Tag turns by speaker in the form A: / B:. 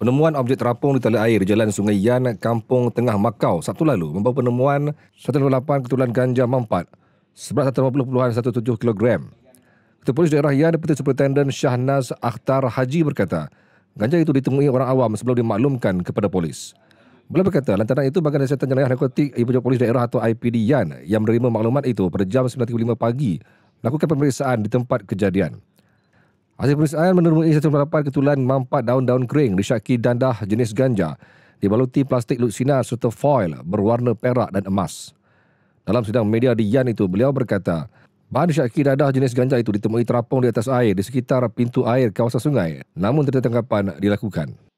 A: Penemuan objek terapung di tali air Jalan Sungai Yan, Kampung Tengah Makau Sabtu lalu membawa penemuan 158 ketulan ganja mampat seberat 150.17 kg. Ketua Polis Daerah Yan, Deputi Superintendent Syahnaz Akhtar Haji berkata, ganja itu ditemui orang awam sebelum dimaklumkan kepada polis. Beliau berkata, lantaran itu bagian dari Jenayah Narkotik Ibu Jawa Polis Daerah atau IPD Yan yang menerima maklumat itu pada jam 9.35 pagi melakukan pemeriksaan di tempat kejadian. Hasil periksaan menemui satu perlapan ketulan mampat daun-daun kering disyaki dandah jenis ganja dibaluti plastik luksina serta foil berwarna perak dan emas. Dalam sidang media di Yan itu, beliau berkata, bahan disyaki dadah jenis ganja itu ditemui terapung di atas air di sekitar pintu air kawasan sungai namun tidak tangkapan dilakukan.